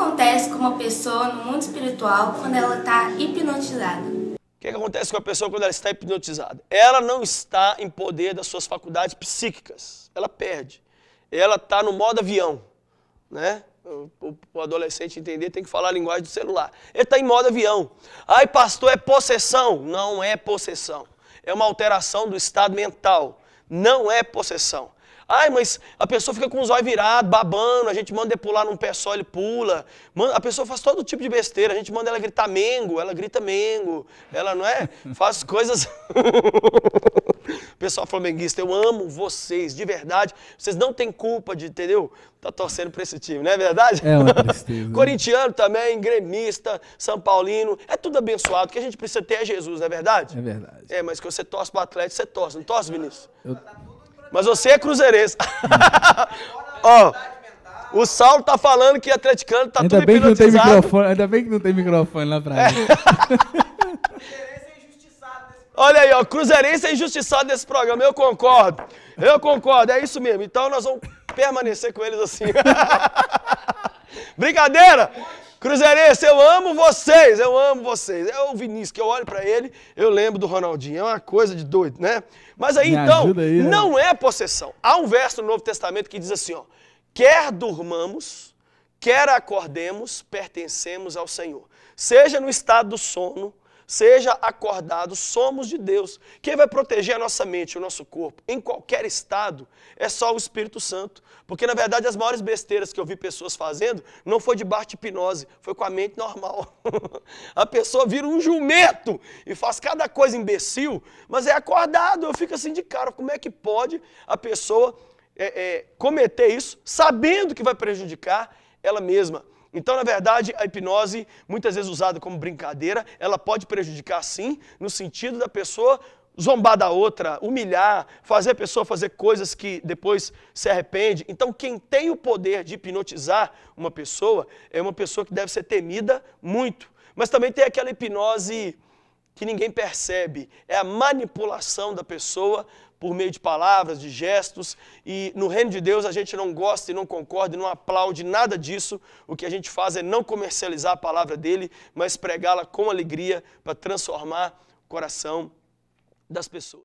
acontece com uma pessoa no mundo espiritual quando ela está hipnotizada? O que acontece com a pessoa quando ela está hipnotizada? Ela não está em poder das suas faculdades psíquicas. Ela perde. Ela está no modo avião. Né? O adolescente entender tem que falar a linguagem do celular. Ele está em modo avião. Ai, pastor, é possessão. Não é possessão. É uma alteração do estado mental. Não é possessão. Ai, mas a pessoa fica com os olhos virados, babando, a gente manda ele pular num pé só, ele pula. A pessoa faz todo tipo de besteira, a gente manda ela gritar mengo, ela grita mengo. Ela não é? Faz coisas. Pessoal flamenguista, eu amo vocês, de verdade. Vocês não têm culpa de, entendeu? Tá torcendo para esse time, não é verdade? É uma tristeza. Né? Corintiano também, gremista, São Paulino, é tudo abençoado. O que a gente precisa ter é Jesus, não é verdade? É verdade. É, mas que você torce pro Atlético, você torce, não torce, Vinícius? Eu... Mas você é cruzeirense. Ó. O Saulo tá falando que atleticano tá ainda tudo bem que não tem microfone, Ainda bem que não tem microfone lá pra é. ele. Olha aí, ó, Cruzeirense é injustiçado nesse programa, eu concordo. Eu concordo, é isso mesmo. Então nós vamos permanecer com eles assim. Brincadeira! Cruzeirense, eu amo vocês, eu amo vocês. É o Vinícius, que eu olho para ele, eu lembro do Ronaldinho. É uma coisa de doido, né? Mas aí, Me então, aí, né? não é possessão. Há um verso no Novo Testamento que diz assim, ó. Quer durmamos, quer acordemos, pertencemos ao Senhor. Seja no estado do sono, seja acordado, somos de Deus. Quem vai proteger a nossa mente, o nosso corpo, em qualquer estado, é só o Espírito Santo. Porque, na verdade, as maiores besteiras que eu vi pessoas fazendo não foi de de hipnose, foi com a mente normal. a pessoa vira um jumento e faz cada coisa imbecil, mas é acordado. Eu fico assim de cara, como é que pode a pessoa é, é, cometer isso sabendo que vai prejudicar ela mesma? Então, na verdade, a hipnose, muitas vezes usada como brincadeira, ela pode prejudicar sim, no sentido da pessoa zombar da outra, humilhar, fazer a pessoa fazer coisas que depois se arrepende. Então, quem tem o poder de hipnotizar uma pessoa é uma pessoa que deve ser temida muito. Mas também tem aquela hipnose que ninguém percebe, é a manipulação da pessoa por meio de palavras, de gestos, e no reino de Deus a gente não gosta e não concorda e não aplaude nada disso. O que a gente faz é não comercializar a palavra dele, mas pregá-la com alegria para transformar o coração das pessoas.